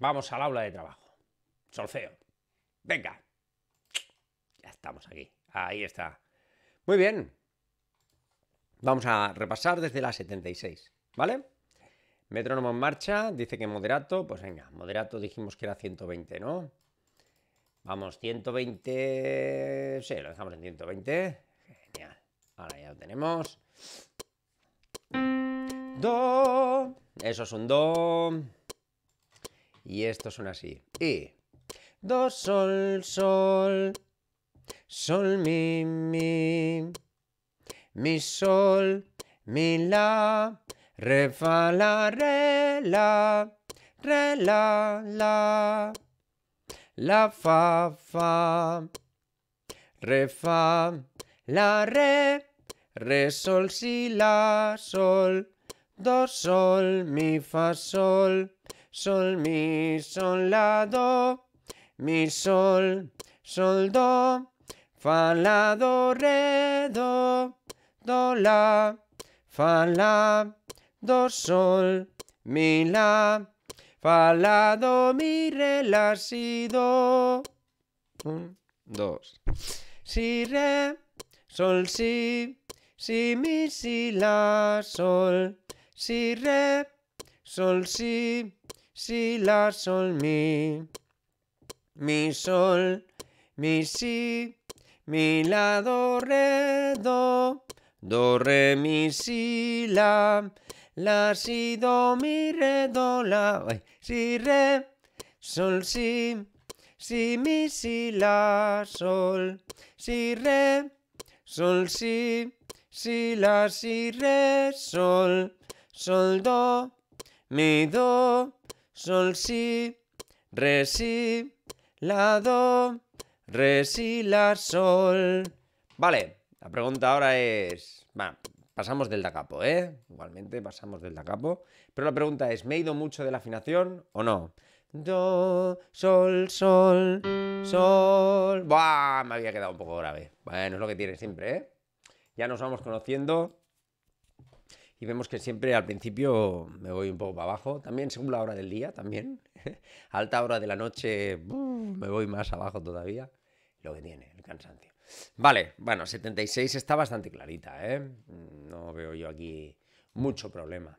Vamos al aula de trabajo. Solfeo. Venga. Ya estamos aquí. Ahí está. Muy bien. Vamos a repasar desde la 76, ¿vale? Metrónomo en marcha, dice que moderato, pues venga, moderato dijimos que era 120, ¿no? Vamos, 120... Sí, lo dejamos en 120. Genial. Ahora ya lo tenemos. Do. Eso es un do. Y esto suena así. Y... Do, sol, sol. Sol, mi, mi. Mi, sol. Mi, la. Re, fa, la, re, la. Re, la, la. La, fa, fa. Re, fa. La, re. Re, sol, si, la, sol. Do, sol, mi, fa, sol sol, mi, sol, la, do, mi, sol, sol, do, fa, la, do, re, do, do, la, fa, la, do, sol, mi, la, fa, la, do, mi, re, la, si, do. Un, dos. Si, re, sol, si, si, mi, si, la, sol, si, re, sol, si, si, la, sol, mi. Mi, sol, mi, si, mi, la, do, re, do. Do, re, mi, si, la. La, si, do, mi, re, do, la. si, re, sol, si. Si, mi, si, la, sol. Si, re, sol, si. Si, la, si, re, sol. Sol, do, mi, do sol, si, re, si, la, do, re, si, la, sol. Vale, la pregunta ahora es... Va, pasamos del da capo, ¿eh? Igualmente pasamos del da capo. Pero la pregunta es, ¿me he ido mucho de la afinación o no? Do, sol, sol, sol. Buah, me había quedado un poco grave. Bueno, es lo que tiene siempre, ¿eh? Ya nos vamos conociendo y vemos que siempre al principio me voy un poco para abajo, también según la hora del día, también. alta hora de la noche me voy más abajo todavía. Lo que tiene, el cansancio. Vale, bueno, 76 está bastante clarita, ¿eh? No veo yo aquí mucho problema.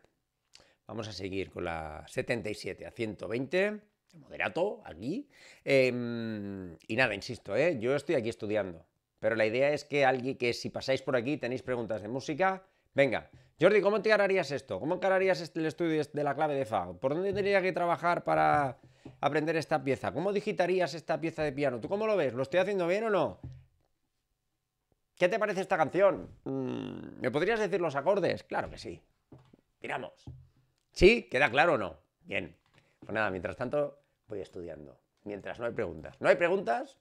Vamos a seguir con la 77 a 120, moderato, aquí. Em, y nada, insisto, ¿eh? yo estoy aquí estudiando. Pero la idea es que alguien que si pasáis por aquí tenéis preguntas de música, venga, Jordi, ¿cómo te encararías esto? ¿Cómo encararías este, el estudio de la clave de Fa? ¿Por dónde tendría que trabajar para aprender esta pieza? ¿Cómo digitarías esta pieza de piano? ¿Tú cómo lo ves? ¿Lo estoy haciendo bien o no? ¿Qué te parece esta canción? Mm, ¿Me podrías decir los acordes? Claro que sí. Miramos. ¿Sí? ¿Queda claro o no? Bien. Pues nada, mientras tanto voy estudiando. Mientras no hay preguntas. ¿No hay preguntas?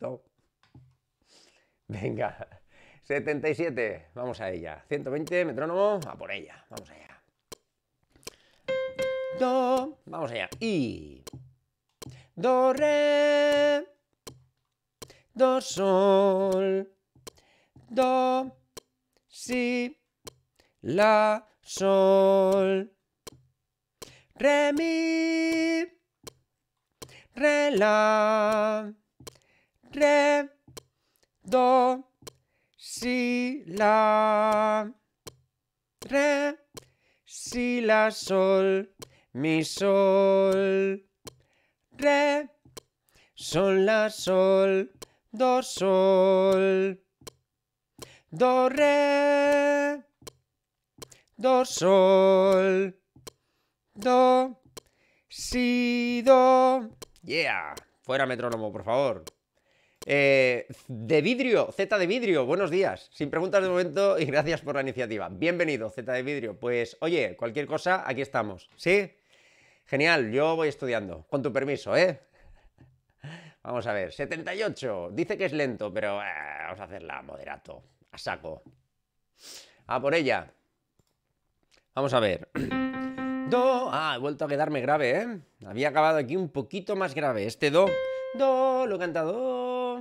No. Venga. 77, vamos a ella. 120, metrónomo, a por ella. Vamos allá. Do, vamos allá. Y. Do, re. Do, sol. Do, si. La, sol. Re, mi. Re, la. Re, do, si, la, re, si, la, sol, mi, sol, re, sol, la, sol, do, sol, do, re, do, sol, do, si, do. Yeah, fuera metrónomo, por favor. Eh, de vidrio, Z de vidrio, buenos días. Sin preguntas de momento y gracias por la iniciativa. Bienvenido, Z de vidrio. Pues oye, cualquier cosa, aquí estamos. ¿Sí? Genial, yo voy estudiando. Con tu permiso, ¿eh? Vamos a ver, 78. Dice que es lento, pero eh, vamos a hacerla moderato. A saco. A por ella. Vamos a ver. Do. Ah, he vuelto a quedarme grave, ¿eh? Había acabado aquí un poquito más grave. Este do. Do, lo he cantado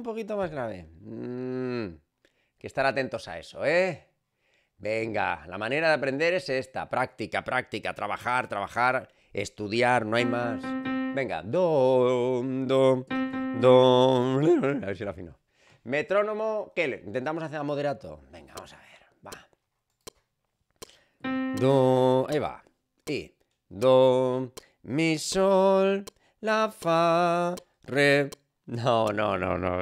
poquito más grave. Mm, que estar atentos a eso, ¿eh? Venga, la manera de aprender es esta. Práctica, práctica, trabajar, trabajar, estudiar, no hay más. Venga, do, do, do. A ver si lo afino. Metrónomo, ¿qué? Intentamos hacer a moderato. Venga, vamos a ver. Va. Do, ahí va. Y do, mi, sol, la, fa, re, no, no, no, no,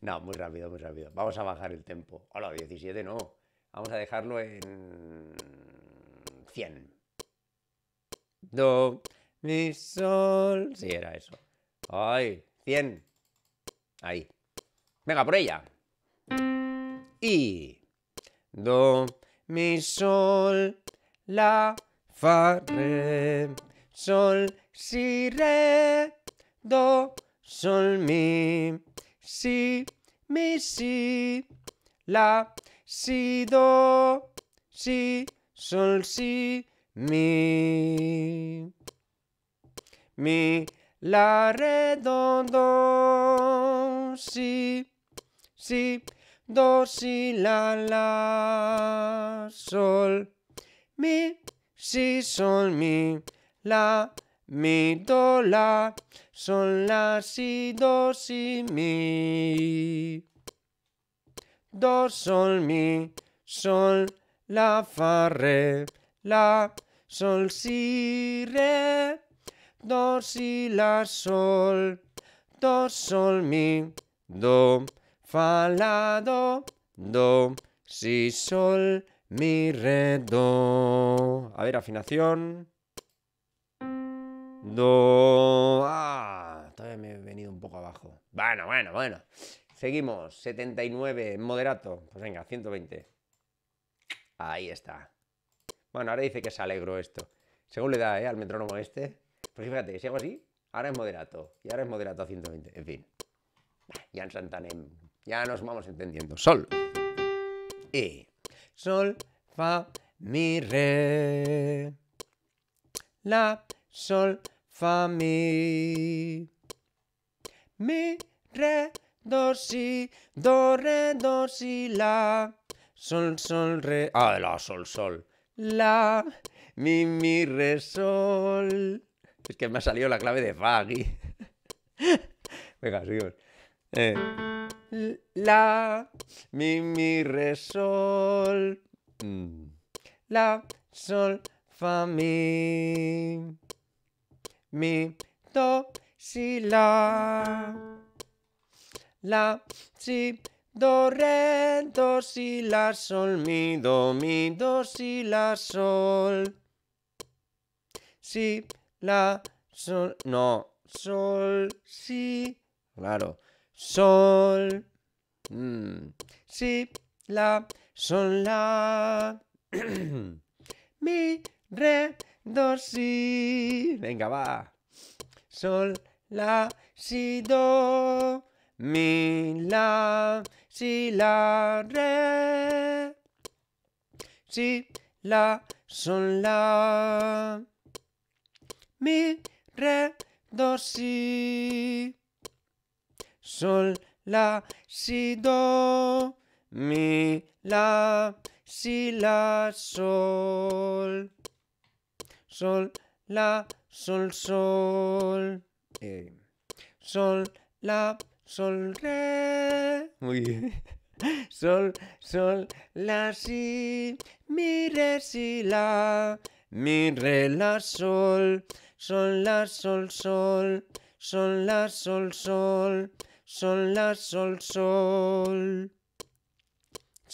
no, muy rápido, muy rápido. Vamos a bajar el tiempo. Hola, 17 no. Vamos a dejarlo en 100. Do, mi, sol. Sí, era eso. Ay, 100. Ahí. Venga, por ella. Y. Do, mi, sol, la, fa, re, sol, si, re, do, sol, mi, si, mi, si, la, si, do, si, sol, si, mi, mi, la, redondo si, si, do, si, la, la, sol, mi, si, sol, mi, la, mi, do, la. Son, la, si, do, si, mi. Do, sol, mi. Sol, la, fa, re. La, sol, si, re. Do, si, la, sol. Do, sol, mi. Do, fa, la, do. Do, si, sol, mi, re, do. A ver, afinación. No. Ah, todavía me he venido un poco abajo. Bueno, bueno, bueno. Seguimos. 79, en moderato. Pues venga, 120. Ahí está. Bueno, ahora dice que se alegro esto. Según le da, ¿eh? Al metrónomo este. Pues fíjate, si hago así, ahora es moderato. Y ahora es moderato a 120. En fin. Ya en Santanem. Ya nos vamos entendiendo. Sol. Y. E. Sol, fa, mi, re. La, sol, Fami. Mi, re, do, si, do, re, do, si, la. Sol, sol, re. Ah, la, sol, sol. La, mi, mi, re, sol. Es que me ha salido la clave de fa aquí. Venga, eh, La, mi, mi, re, sol. Mm. La, sol, fa, mi mi, do, si, la. La, si, do, re, do, si, la, sol, mi, do, mi, do, si, la, sol. Si, la, sol, no, sol, si, claro, sol, mm. si, la, sol, la, mi, re, si. Venga, va. Sol, la, si, do. Mi, la, si, la, re. Si, la, sol, la. Mi, re, do, si. Sol, la, si, do. Mi, la, si, la, sol sol, la, sol, sol. sol, la, sol, re. Sol, sol, la, si, mi, re, si, la, mi, re, la, sol, sol, la, sol, sol, sol, la, sol, sol, sol, la, sol, sol,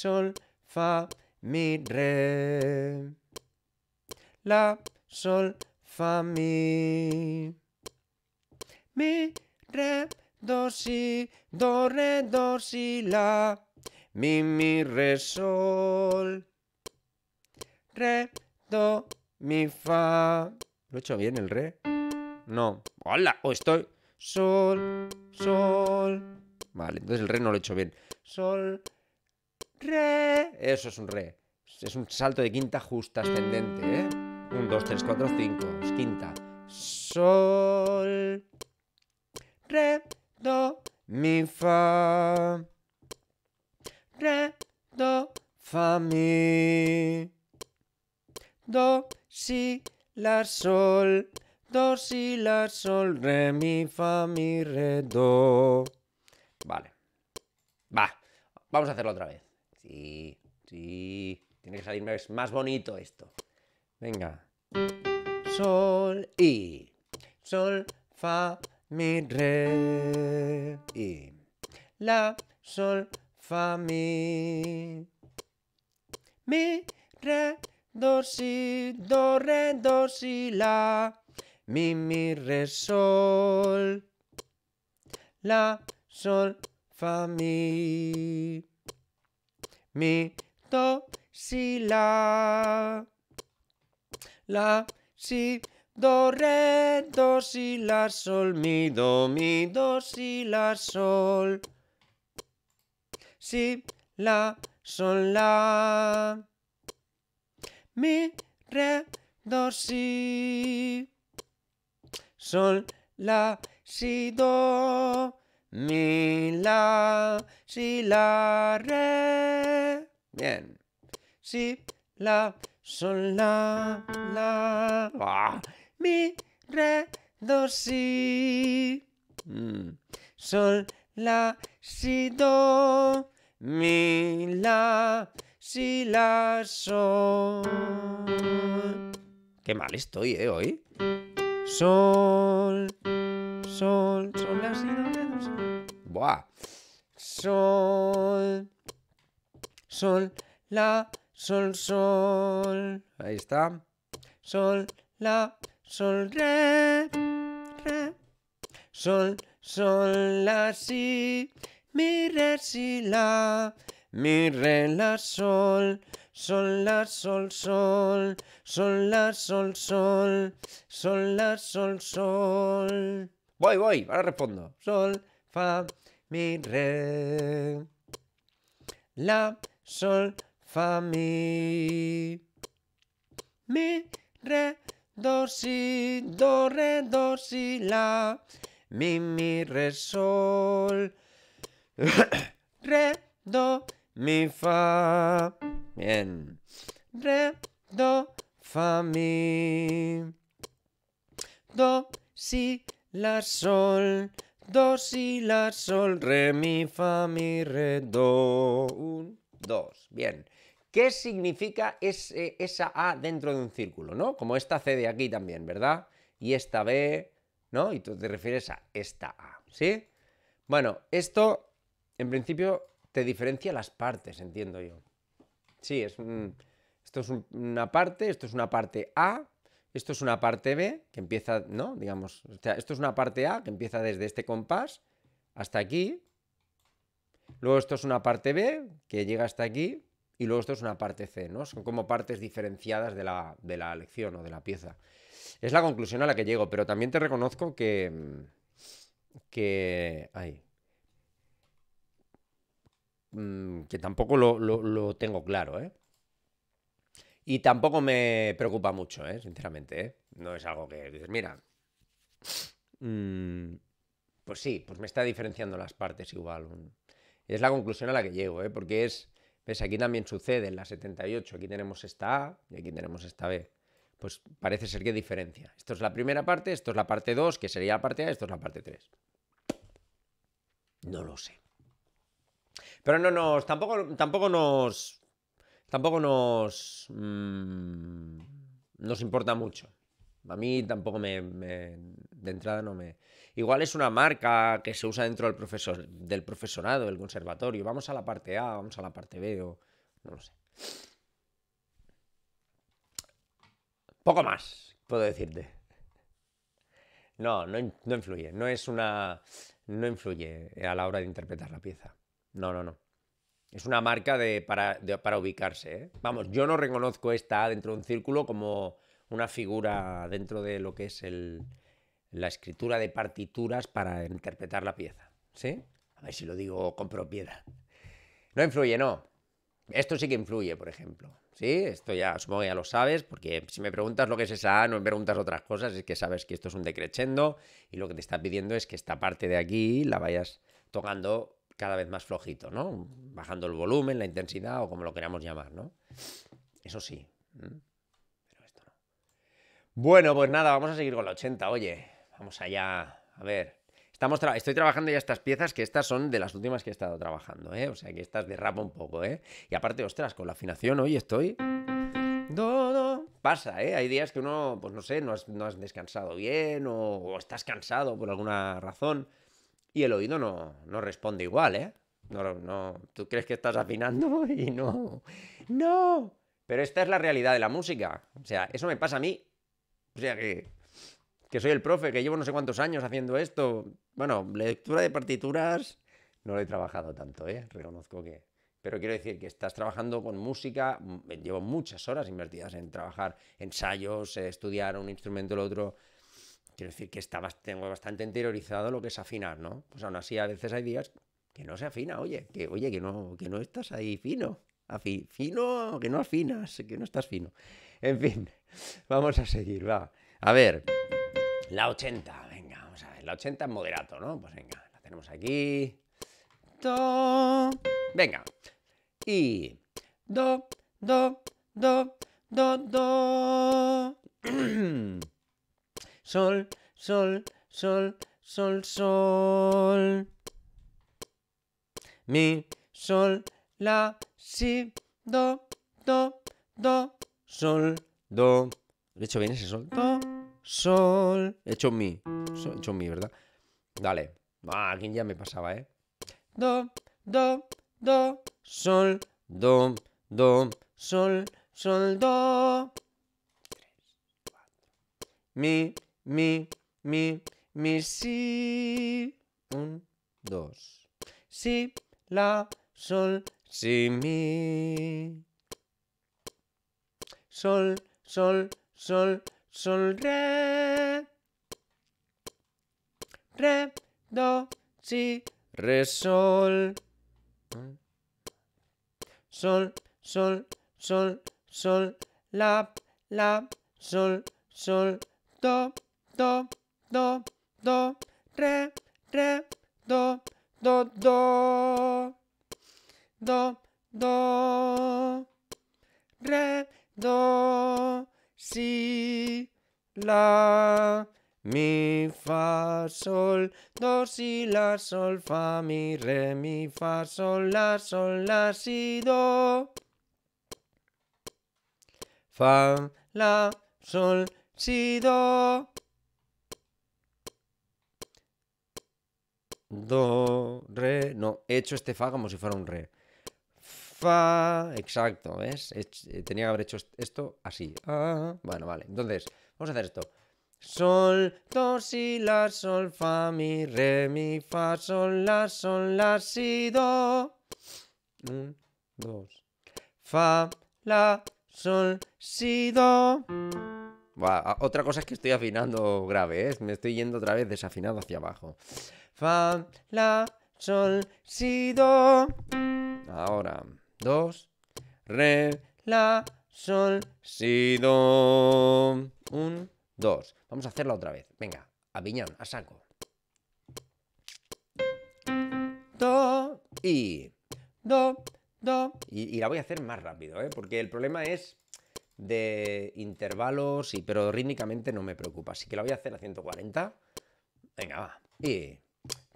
sol, fa, mi, re, la, sol, fa, mi. Mi, re, do, si, do, re, do, si, la. Mi, mi, re, sol. Re, do, mi, fa. ¿Lo he hecho bien el re? No. ¡Hola! O ¡Oh, estoy. Sol, sol. Vale, entonces el re no lo he hecho bien. Sol, re. Eso es un re. Es un salto de quinta justa ascendente, ¿eh? 1, 2, 3, 4, 5. Quinta. Sol. Re. Do. Mi. Fa. Re. Do. Fa. Mi. Do. Si. La. Sol. Do. Si. La. Sol. Re. Mi. Fa. Mi. Re. Do. Vale. Va. Vamos a hacerlo otra vez. Sí. Sí. Tiene que salir más bonito esto. Venga. Sol y. Sol, fa, mi, re. Y. La, sol, fa, mi. Mi, re, do, si, do, re, do, si, la. Mi, mi, re, sol. La, sol, fa, mi. Mi, do, si, la la, si, do, re, do, si, la, sol, mi, do, mi, do, si, la, sol, si, la, sol, la, mi, re, do, si, sol, la, si, do, mi, la, si, la, re. Bien. Si, la, Sol, la, la, ah, mi, re, do, si. Mm. Sol, la, si, do, mi, la, si, la, sol. Qué mal estoy, eh, Hoy. Sol, sol, sol, la, si, do, re, do, si. Buah. Sol, sol, la, sol, sol. Ahí está. Sol, la, sol, re, re. Sol, sol, la, si. Mi, re, si, la. Mi, re, la, sol. Sol, la, sol, sol. Sol, la, sol, sol. Sol, la, sol, sol. Voy, voy, ahora respondo. Sol, fa, mi, re. La, sol, sol fa mi mi re do si do re do si la mi mi re sol re do mi fa bien re do fa mi do si la sol do si la sol re mi fa mi re do un dos bien ¿Qué significa esa A dentro de un círculo, no? Como esta C de aquí también, ¿verdad? Y esta B, ¿no? Y tú te refieres a esta A, ¿sí? Bueno, esto en principio te diferencia las partes, entiendo yo. Sí, es esto es una parte, esto es una parte A, esto es una parte B, que empieza, ¿no? Digamos, o sea, esto es una parte A que empieza desde este compás hasta aquí. Luego esto es una parte B que llega hasta aquí y luego esto es una parte C, ¿no? Son como partes diferenciadas de la, de lección o de la pieza. Es la conclusión a la que llego, pero también te reconozco que... Mm, que... Ay, mm, que tampoco lo, tengo claro, ¿eh? Y tampoco me preocupa mucho, ¿eh? Sinceramente, ¿eh? No es algo que dices, mira... Mm, pues sí, pues me está diferenciando las partes igual. Es la conclusión a la que llego, ¿eh? Porque es ¿Ves? Aquí también sucede en la 78. Aquí tenemos esta A y aquí tenemos esta B. Pues parece ser que diferencia. Esto es la primera parte, esto es la parte 2, que sería la parte A, esto es la parte 3. No lo sé. Pero no nos. Tampoco, tampoco nos. Tampoco nos. Mm, nos importa mucho. A mí tampoco me, De entrada no me. Igual es una marca que se usa dentro del, profesor, del profesorado, del conservatorio. Vamos a la parte A, vamos a la parte B o. No lo sé. Poco más, puedo decirte. No, no, no influye. No es una. No influye a la hora de interpretar la pieza. No, no, no. Es una marca de, para, para ubicarse. ¿eh? Vamos, yo no reconozco esta dentro de un círculo como una figura dentro de lo que es la escritura de partituras para interpretar la pieza. ¿Sí? A ver si lo digo con propiedad. No influye, no. Esto sí que influye, por ejemplo. ¿Sí? Esto ya supongo que ya lo sabes, porque si me preguntas lo que es esa A, no me preguntas otras cosas, es que sabes que esto es un decrechendo y lo que te está pidiendo es que esta parte de aquí la vayas tocando cada vez más flojito, ¿no? Bajando el volumen, la intensidad o como lo queramos llamar, ¿no? Eso sí. Bueno, pues nada, vamos a seguir con la 80. Oye, vamos allá. A ver. Estamos estoy trabajando ya estas piezas, que estas son de las últimas que he estado trabajando, ¿eh? O sea, que estas derrapa un poco, ¿eh? Y aparte, ostras, con la afinación hoy estoy... No, no. Pasa, ¿eh? Hay días que uno, pues no sé, no has, no has descansado bien o, o, estás cansado por alguna razón y el oído no, no responde igual, ¿eh? No, no, tú crees que estás afinando y no. ¡No! Pero esta es la realidad de la música. O sea, eso me pasa a mí o sea que, soy el profe, que llevo no sé cuántos años haciendo esto. Bueno, lectura de partituras no lo he trabajado tanto, ¿eh? Reconozco que... Pero quiero decir que estás trabajando con música, mm, llevo muchas horas invertidas en trabajar ensayos, eh, estudiar un instrumento, el otro. Quiero decir que está, tengo bastante interiorizado lo que es afinar, ¿no? Pues aún así a veces hay días que no se afina, oye, que, oye, que, no, que no estás ahí fino, afi, fino, que no afinas, que no estás fino. En fin, vamos a seguir, va. A ver, la 80, venga, vamos a ver. La 80 es moderato, ¿no? Pues venga, la tenemos aquí. Do. Venga. Y. Do, do, do, do, do. sol, sol, sol, sol, sol. Mi, sol, la, si, do, do, do, sol, do. hecho bien ese sol? Do, sol. He hecho mi. he hecho mi, ¿verdad? Dale. alguien ah, aquí ya me pasaba, ¿eh? Do, do, do, sol, do, do, sol, sol, do. Mi, mi, mi, mi, si. Un, dos. Si, la, sol, si, mi sol, sol, sol, sol, re. Re, do, si, re, sol. Sol, sol, sol, sol, la, la, sol, sol, do, do, do, do, re, re, do, do, do, do, do, si, la, mi, fa, sol, do, si, la, sol, fa, mi, re, mi, fa, sol, la, sol, la, si, do. Fa, la, sol, si, do. Do, re. No, he hecho este fa como si fuera un re fa. Exacto, ¿ves? Eh, tenía que haber hecho esto así. Ah, bueno, vale. Entonces, vamos a hacer esto. Sol, do, si, la, sol, fa, mi, re, mi, fa, sol, la, sol, la, si, do. Un, dos. Fa, la, sol, si, do. Ah, otra cosa es que estoy afinando grave, ¿eh? Me estoy yendo otra vez desafinado hacia abajo. Fa, la, sol, si, do. Ahora dos, re, la, sol, si, do. Un, dos. Vamos a hacerla otra vez. Venga, a piñón, a saco. Do y do, do. Y, la voy a hacer más rápido, ¿eh? porque el problema es de intervalos, y, pero rítmicamente no me preocupa. Así que la voy a hacer a 140. Venga, va. Y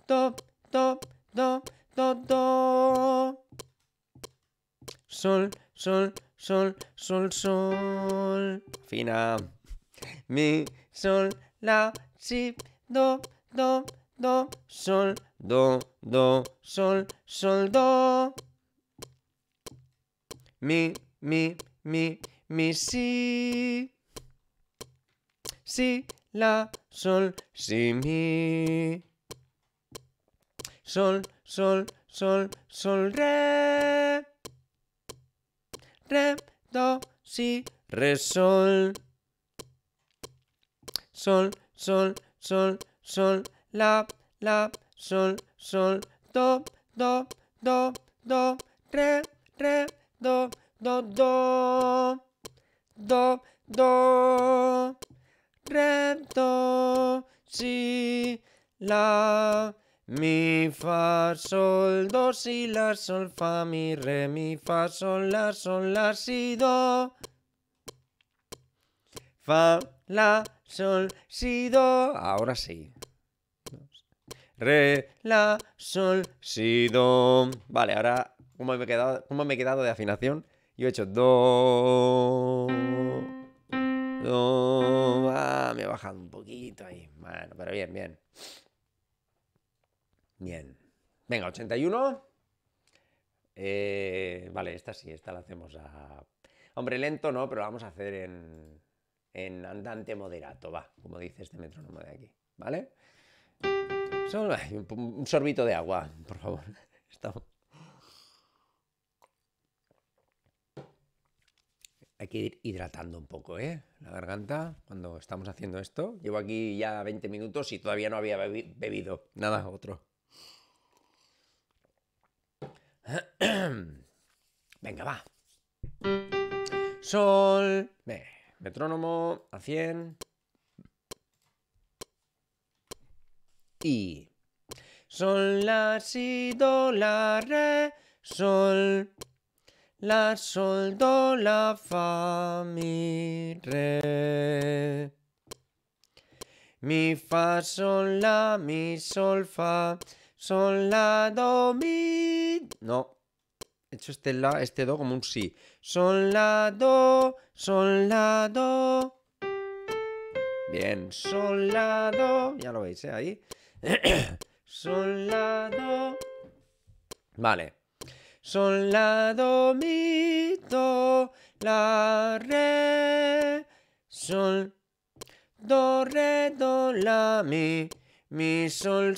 do, do, do, do, do sol, sol, sol, sol, sol. Fina. Mi, sol, la, si, do, do, do, sol, do, do, sol, sol, do. Mi, mi, mi, mi, si. Si, la, sol, si, mi. Sol, sol, sol, sol, re re, do, si, re, sol. Sol, sol, sol, sol, la, la, sol, sol, do, do, do, do, re, re, do, do, do, do, do, re, do, si, la, mi, fa, sol, do, si, la, sol, fa, mi, re, mi, fa, sol, la, sol, la, si, do. Fa, la, sol, si, do. Ahora sí. Re, la, sol, si, do. Vale, ahora, ¿cómo me he quedado, me he quedado de afinación? Yo he hecho do. Do. va, ah, me he bajado un poquito ahí. Bueno, pero bien, bien. Bien. Venga, 81. Eh, vale, esta sí, esta la hacemos a... Hombre, lento no, pero la vamos a hacer en, en andante moderato, va, como dice este metrónomo de aquí, ¿vale? un sorbito de agua, por favor. Hay que ir hidratando un poco, ¿eh? La garganta, cuando estamos haciendo esto. Llevo aquí ya 20 minutos y todavía no había bebido nada otro. Venga, va. Sol. metrónomo a 100. Y. Sol, la, si, do, la, re, sol. La, sol, do, la, fa, mi, re. Mi, fa, sol, la, mi, sol, fa. Sol, la, do, mi. No. He hecho este la, este do como un si. Sol, la, do, sol, la, do. Bien, sol, la, do. Ya lo veis, ¿eh? Ahí. sol, la, do. Vale. Sol, la, do, mi, do, la, re, sol, do, re, do, la, mi, mi, sol,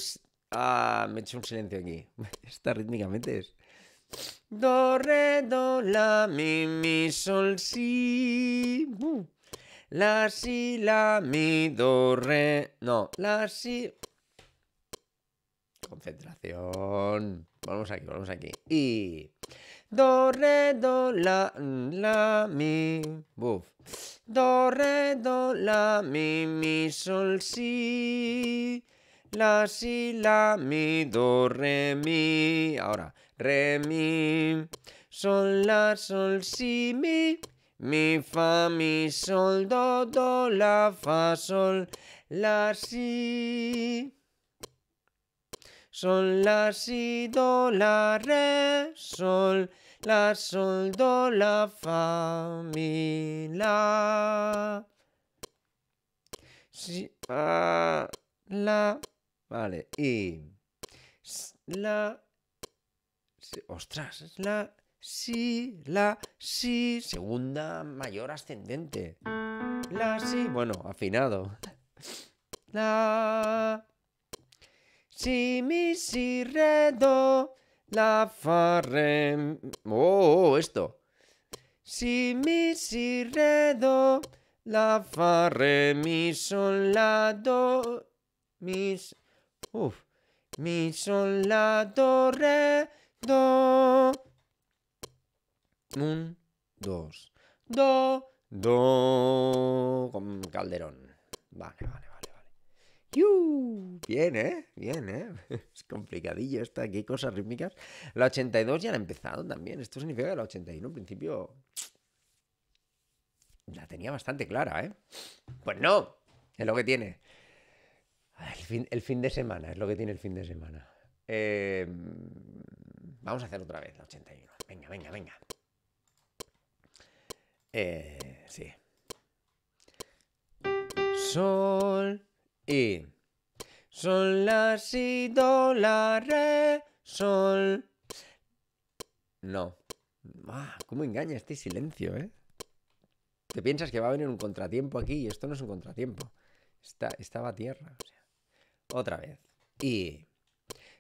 Ah, me he hecho un silencio aquí. Está rítmicamente es. Do, re, do, la, mi, mi, sol, si. La, si, la, mi, do, re. No, la, si. Concentración. Vamos aquí, vamos aquí. Y. Do, re, do, la, la, mi. Do, re, do, la, mi, mi, sol, si. La, si, la, mi, do, re, mi. Ahora, re, mi. Sol, la, sol, si, mi. Mi, fa, mi, sol, do, do, la, fa, sol, la, si. Sol, la, si, do, la, re, sol, la, sol, do, la, fa, mi, la. Si, la. Vale, y la... Ostras, la... Si, la, si, segunda mayor ascendente. La, si, bueno, afinado. La, si, mi, si, re, do, la, fa, re. Oh, esto. Si, mi, si, re, do, la, fa, re, mi, sol, la, do, mis Uf. Mi, sol, la, torre re, do. Un, dos. Do, do. Con calderón. Vale, vale, vale, vale. Bien, ¿eh? Bien, ¿eh? Es complicadillo esta. Aquí cosas rítmicas. La 82 ya la empezado también. Esto significa que la 81 en principio... La tenía bastante clara, ¿eh? Pues no. Es lo que tiene. Ah, el fin, el fin de semana, es lo que tiene el fin de semana. Em, vamos a hacer otra vez la 81. Venga, venga, venga. Eh, sí. Sol y Sol, la, si, do, la, re, sol. No. Ah, ¿Cómo engaña este silencio, eh? Te piensas que va a venir un contratiempo aquí y esto no es un contratiempo. Está, estaba tierra. O sea. Otra vez. Y...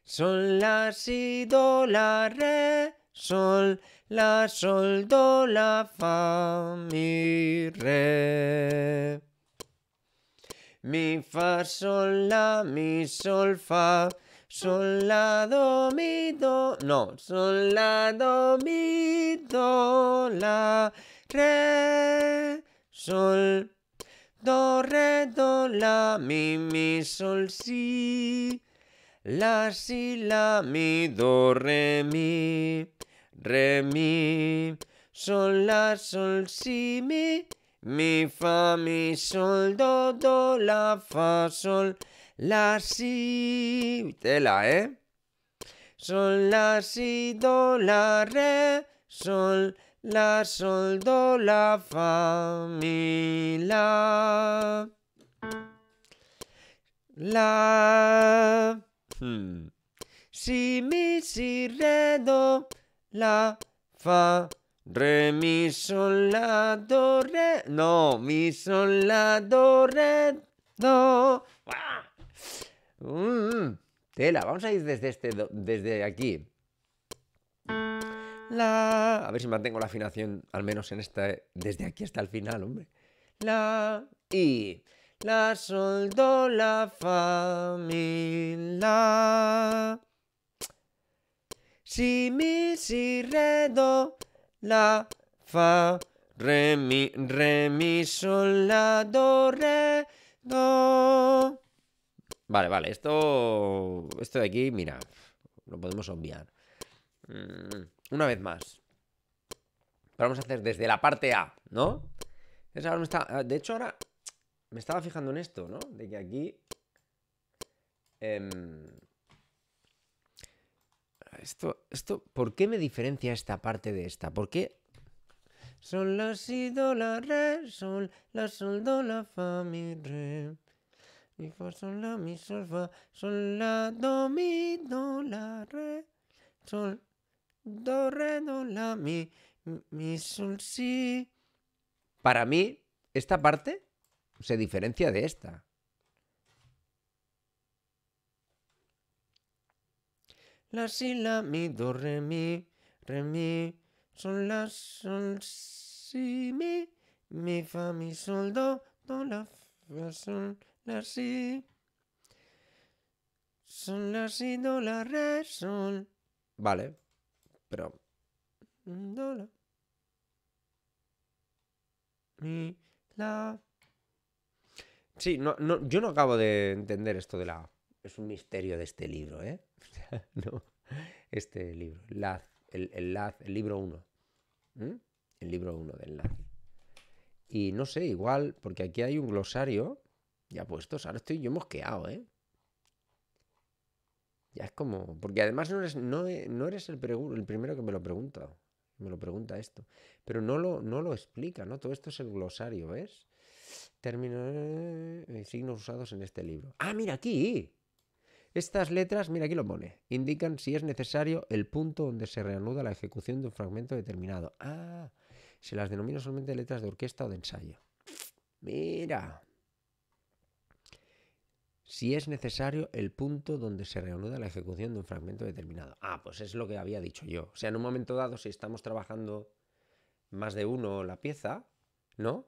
Sol, la, si, do, la, re, sol, la, sol, do, la, fa, mi, re. Mi, fa, sol, la, mi, sol, fa, sol, la, do, mi, do, no, sol, la, do, mi, do, la, re, sol, Do, re, do, la, mi, mi, sol, si. La, si, la, mi, do, re, mi. Re, mi. Sol, la, sol, si, mi. Mi, fa, mi, sol, do, do, la, fa, sol, la, si. la, ¿eh? Sol, la, si, do, la, re, sol, la sol, do, la fa, mi, La. Hmm. Si mi si re do la fa re mi sol la do re no mi sol la do re do. Mm, mm. tela, vamos a ir desde este desde aquí. La. A ver si mantengo la afinación, al menos en esta. Desde aquí hasta el final, hombre. La. Y. La sol do la fa mi la. Si mi si re do la fa re mi re mi sol la do re do. Vale, vale, esto esto de aquí, mira, lo podemos obviar. Mm. Una vez más. Vamos a hacer desde la parte A, ¿no? Ah, de hecho, ahora me estaba fijando en esto, ¿no? De que aquí... Em, esto, esto, ¿por qué me diferencia esta parte de esta? ¿Por qué? Sol, la, si, do, la, re, sol, la, sol, do, la, fa, mi, re. Mi, fa, sol, la, mi, sol, fa, sol, la, do, mi, do, la, re, sol, do, re, do, la, mi, mi, sol, si. Para mí, esta parte se diferencia de esta. La, si, la, mi, do, re, mi, re, mi, sol, la, sol, si, mi, mi, fa, mi, sol, do, do, la, fa, sol, la, si. Sol, la, si, do, la, re, sol. Vale. Pero. no la. Sí, no, yo no acabo de entender esto de la. Es un misterio de este libro, ¿eh? no. Este libro, la el, el el libro 1. El libro 1 del Laz. Y no sé, igual, porque aquí hay un glosario ya puestos. Ahora estoy yo mosqueado, ¿eh? Ya es como. Porque además no eres, e, el, primero que me lo pregunta. Me lo pregunta esto. Pero no lo, no lo explica, ¿no? Todo esto es el glosario, ¿ves? Términos. Eh, signos usados en este libro. ¡Ah, mira aquí! Estas letras, mira aquí lo pone, indican si es necesario el punto donde se reanuda la ejecución de un fragmento determinado. Ah, se las denomina solamente letras de orquesta o de ensayo. Mira, si es necesario, el punto donde se reanuda la ejecución de un fragmento determinado. Ah, pues es lo que había dicho yo. O sea, en un momento dado, si estamos trabajando más de uno la pieza, ¿no?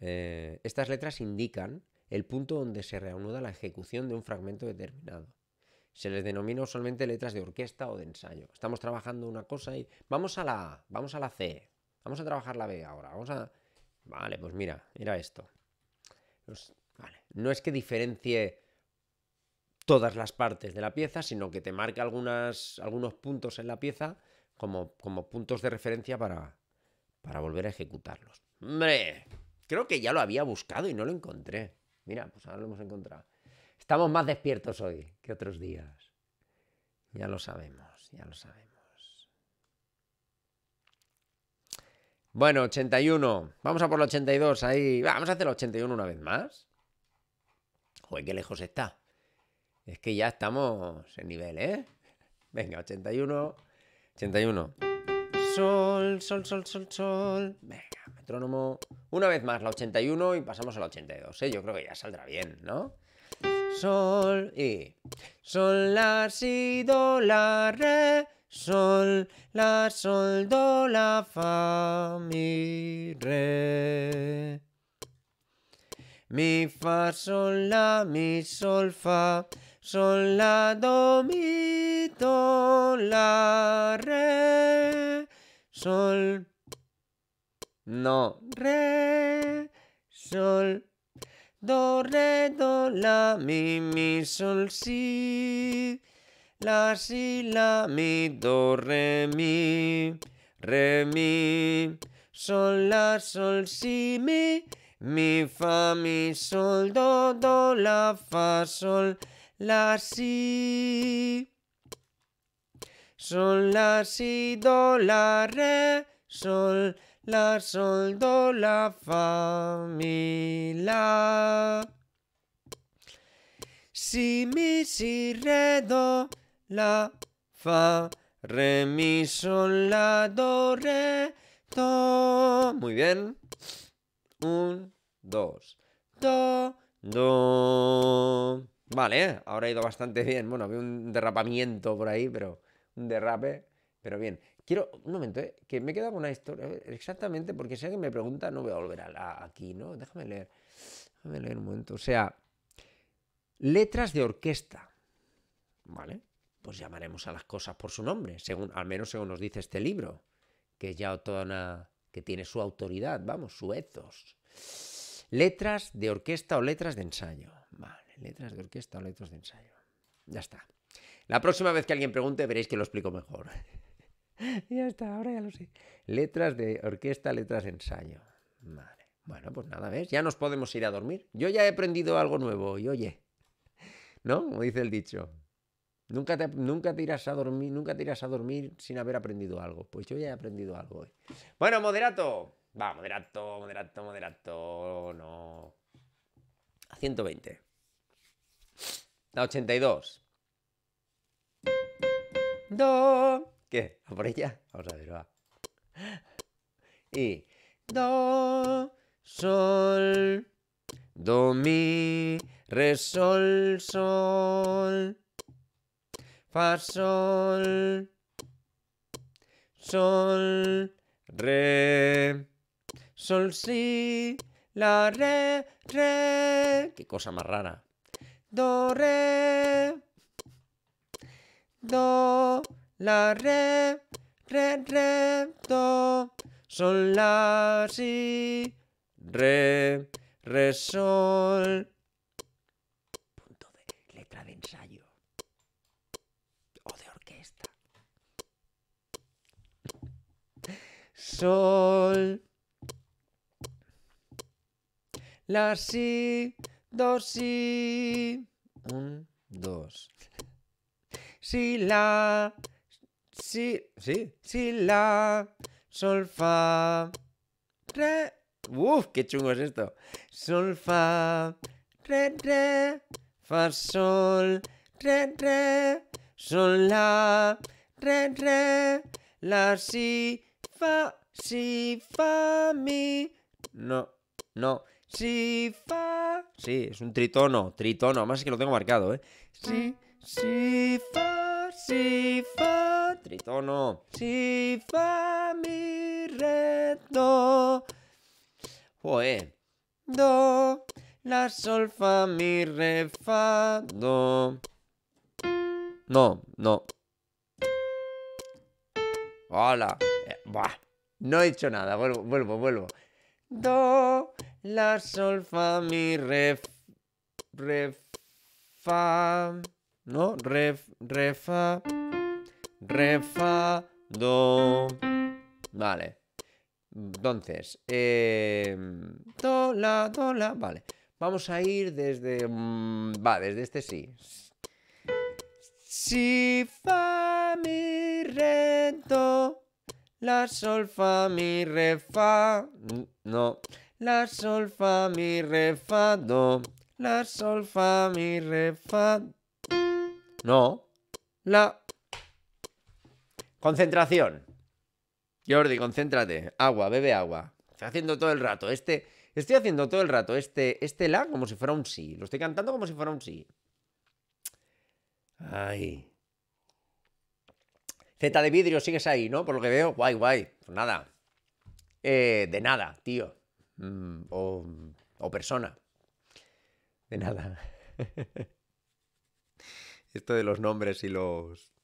Eh, estas letras indican el punto donde se reanuda la ejecución de un fragmento determinado. Se les denomina usualmente letras de orquesta o de ensayo. Estamos trabajando una cosa y vamos a la A, vamos a la C, vamos a trabajar la B ahora, vamos a... Vale, pues mira, mira esto. Pues no es que diferencie todas las partes de la pieza, sino que te marca algunos puntos en la pieza como, como puntos de referencia para, para volver a ejecutarlos. ¡Hombre! Creo que ya lo había buscado y no lo encontré. Mira, pues ahora lo hemos encontrado. Estamos más despiertos hoy que otros días. Ya lo sabemos, ya lo sabemos. Bueno, 81. Vamos a por el 82. Ahí. Vamos a hacer el 81 una vez más. Joder, qué lejos está. Es que ya estamos en nivel, ¿eh? Venga, 81. 81. Sol, sol, sol, sol, sol. Venga, metrónomo. Una vez más, la 81 y pasamos a la 82. ¿eh? Yo creo que ya saldrá bien, ¿no? Sol y. Sol, la, si, do, la, re. Sol, la, sol, do, la, fa, mi, re. Mi fa sol la mi sol fa sol la do mi do la re sol no re sol do re do la mi mi sol si la si la mi do re mi re mi sol la sol si mi Mi, fa, mi, sol, do, do, la, fa, sol, la, si. Sol, la, si, do, la, re, sol, la, sol, do, la, fa, mi, la. Si, mi, si, re, do, la, fa, re, mi, sol, la, do, re, do. Muy bien. Un, dos, do, do. Vale, ahora ha ido bastante bien. Bueno, había un derrapamiento por ahí, pero un derrape, pero bien. Quiero, un momento, eh, que me he quedado con una historia, exactamente, porque si alguien me pregunta, no voy a volver a la, aquí, ¿no? Déjame leer, déjame leer un momento. O sea, letras de orquesta, ¿vale? Pues llamaremos a las cosas por su nombre, según, al menos según nos dice este libro, que ya que tiene su autoridad, vamos, su ethos. Letras de orquesta o letras de ensayo. Vale, letras de orquesta o letras de ensayo. Ya está. La próxima vez que alguien pregunte veréis que lo explico mejor. ya está, ahora ya lo sé. Letras de orquesta, letras de ensayo. Vale. Bueno, pues nada, ¿ves? Ya nos podemos ir a dormir. Yo ya he aprendido algo nuevo y oye, ¿no? Como dice el dicho. Nunca te, nunca irás a dormir, nunca te irás a dormir sin haber aprendido algo. Pues yo ya he aprendido algo hoy. Bueno, moderato. Va, moderato, moderato, moderato. No. A 120. A 82. Do. ¿Qué? ¿A por ella? Vamos a ver, Y. Do. Sol. Do, mi. Re, sol, sol. Fa, sol. Sol. Re. Sol, si, la, re, re. Qué cosa más rara. Do, re. Do, la, re, re, re, do. Sol, la, si, re, re, sol. Punto de letra de ensayo. O de orquesta. Sol. La si, do si. Un, dos. Si la. Si. Sí. Si la. Sol fa. Re. Uf, qué chungo es esto. Sol fa. Re, re. Fa sol. Re, re. Sol la. Re, re. La si. Fa. Si. Fa. Mi. No. No. Si, fa. Sí, es un tritono, tritono. Además es que lo tengo marcado, ¿eh? Si, ah. si, fa, si, fa. Tritono. Si, fa, mi, re, do. ¿eh? Do, la, sol, fa, mi, re, fa, do. No, no. Hola. Eh, no he hecho nada. Vuelvo, vuelvo, vuelvo. Do, la sol fa mi re, re, fa no re, fa, re, fa, do vale entonces eh, em, do la do la vale vamos a ir desde mm, va desde este sí si fa mi re do la sol fa mi re fa no la solfa mi re La solfa mi re No. La. Concentración. Jordi, concéntrate. Agua, bebe agua. Estoy haciendo todo el rato este. Estoy haciendo todo el rato este, este la como si fuera un sí. Lo estoy cantando como si fuera un sí. Ay. Z de vidrio, sigues ahí, ¿no? Por lo que veo. Guay, guay. Pues nada. Eh, de nada, tío. Mm, o, o persona. De nada. Esto de los nombres y los...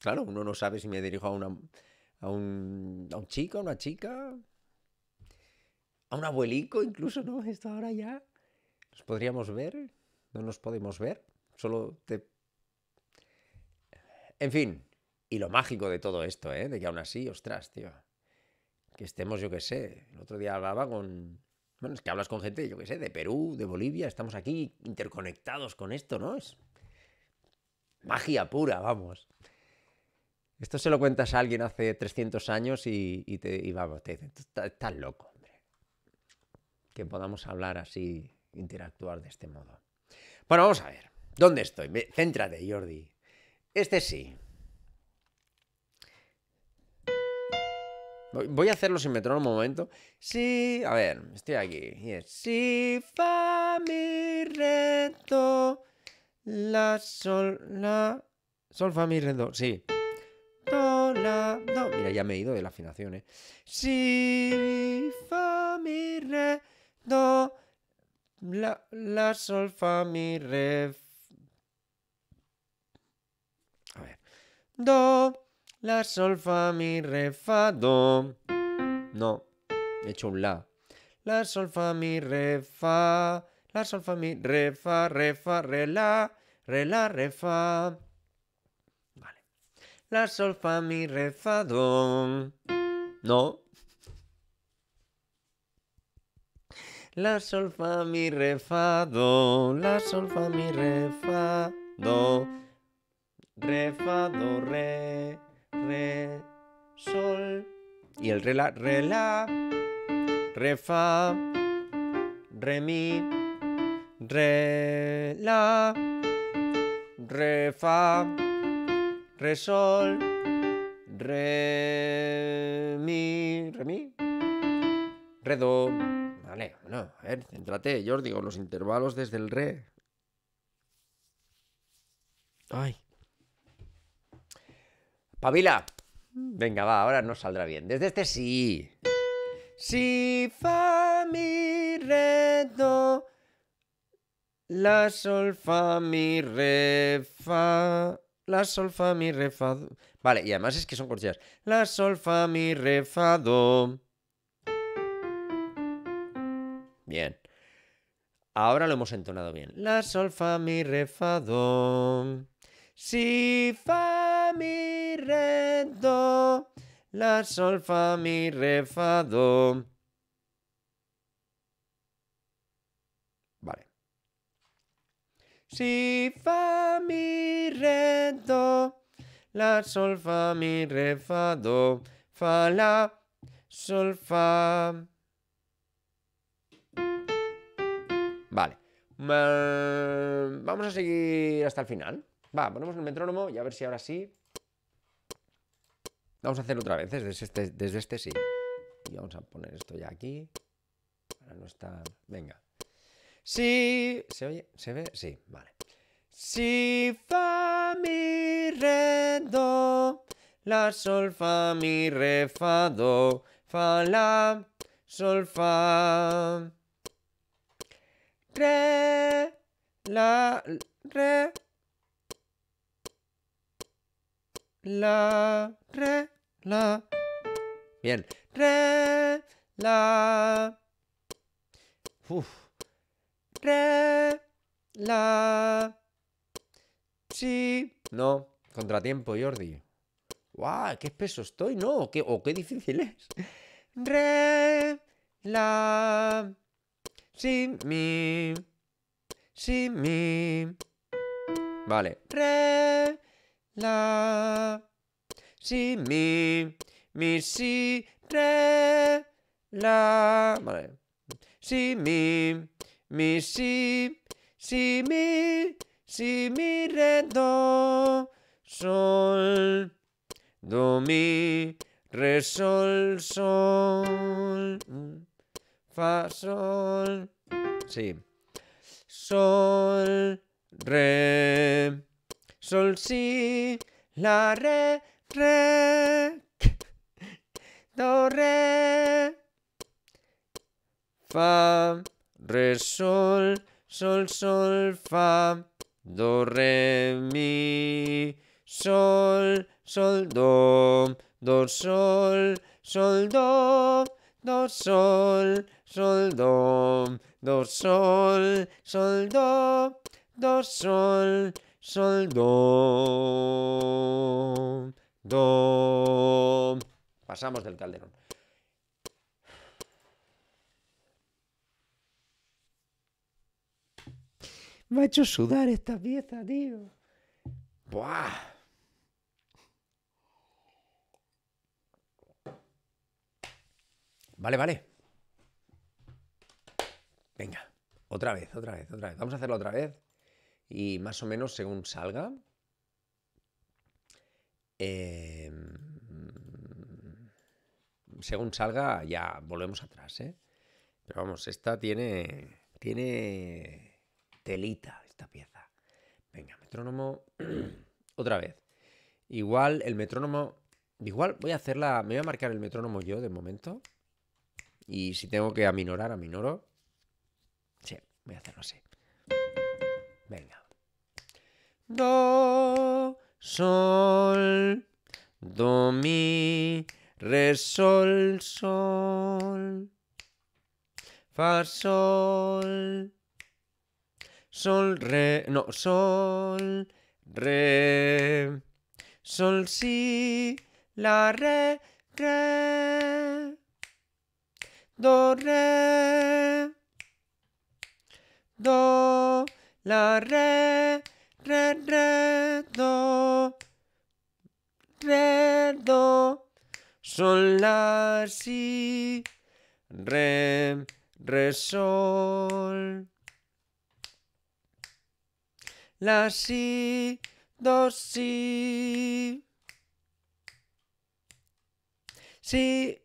Claro, uno no sabe si me dirijo a, una, a, un, a un chico, a una chica, a un abuelico incluso, ¿no? Esto ahora ya. Nos podríamos ver, no nos podemos ver, solo te... En fin, y lo mágico de todo esto, ¿eh? De que aún así, ostras, tío que estemos, yo qué sé, el otro día hablaba con... Bueno, es que hablas con gente, yo qué sé, de Perú, de Bolivia, estamos aquí interconectados con esto, ¿no? Es magia pura, vamos. Esto se lo cuentas a alguien hace 300 años y, te, vamos, te dicen, estás, loco, hombre. Que podamos hablar así, interactuar de este modo. Bueno, vamos a ver. ¿Dónde estoy? céntrate, Jordi. Este sí. Voy a hacerlo sin metrónomo un momento. Sí, a ver, estoy aquí. Si, fa, mi, re, do, la, sol, la, sol, fa, mi, re, do. Sí. Do, la, do. Mira, ya me he ido de la afinación, ¿eh? Si, fa, mi, re, do, la, la, sol, fa, mi, re. A ver. Do. La, solfa mi, re, fa, do. No, he hecho un la. La, sol, mi, re, fa. La, solfa mi, re, fa, re, fa, re, la. Re, la, re, fa. Vale. La, sol, mi, re, fa, do. No. La, solfa mi, re, fa, do. La, solfa mi, re, fa, do. Re, fa, do, re re, sol. Y el re la, re la, re fa, re mi, re la, re fa, re sol, re mi, re mi, re do. Vale, bueno, a ver, céntrate, os digo los intervalos desde el re. Ay. ¡Pabila! Mm. Venga, va, ahora no saldrá bien. Desde este sí. Si fa mi re do la sol fa mi re fa la sol fa mi re fa Vale, y además es que son cortillas. La sol fa mi re fa do. Bien. Ahora lo hemos entonado bien. La sol fa mi re fa do. Si fa mi re do, la sol fa mi re fa do. Vale. Si fa mi re do, la sol fa mi re fa do, fa la sol fa. Vale. Mm, vamos a seguir hasta el final. Va, ponemos el metrónomo y a ver si ahora sí Vamos a hacer otra vez desde este, desde este sí. Y vamos a poner esto ya aquí. para no estar Venga. Sí. ¿Se oye? ¿Se ve? Sí, vale. Si fa mi re do, la sol fa mi re fa do, fa la sol fa re la re la, re, la. Bien. Re, la. Uf. Re, la. Sí. No. Contratiempo, Jordi. ¡Guau! ¡Qué peso estoy! ¿No? ¿O qué, qué difícil es? Re, la. Si, mi. Si, mi. Vale. Re, la. Si, mi, mi, si, re, la. Si, mi, mi, si, si, mi, si, mi, re, do, sol, do, mi, re, sol, sol, fa, sol. Sí. Sol, re, sol, si, la, re, re, do, re, fa, re, sol, sol, sol, fa, do, re, mi, sol, sol, do, do, sol, sol, do, do, sol, sol, do, do, sol, sol, do, do, sol, sol, do, do. Pasamos del calderón. Me ha hecho sudar esta pieza, tío. Buah. Vale, vale. Venga, otra vez, otra vez, otra vez. Vamos a hacerlo otra vez y más o menos según salga, em, según salga ya volvemos atrás, ¿eh? Pero vamos, esta tiene, tiene telita, esta pieza. Venga, metrónomo, otra vez. Igual el metrónomo, igual voy a hacerla, me voy a marcar el metrónomo yo de momento. Y si tengo que aminorar, aminoro. Sí, voy a hacerlo así. Venga do, sol, do, mi, re, sol, sol, fa, sol, sol, re, no, sol, re, sol, si, la, re, re, do, re, do, la, re, re, re, do, re, do, sol, la, si, re, re, sol, la, si, do, si, si,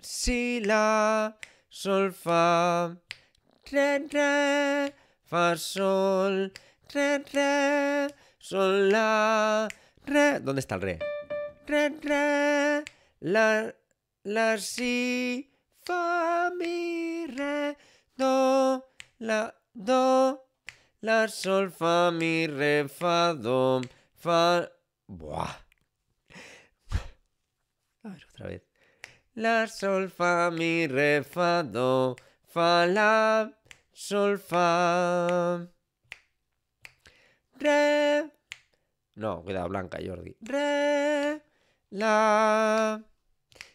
si, la, sol, fa, re, re, fa, sol, re, re, sol, la, re. ¿Dónde está el re? Re, re, la, la, si, fa, mi, re, do, la, do, la, sol, fa, mi, re, fa, do, fa. Buah. A ver, otra vez. La, sol, fa, mi, re, fa, do, fa, la, sol, fa. Re. No, queda blanca, Jordi. Re. La.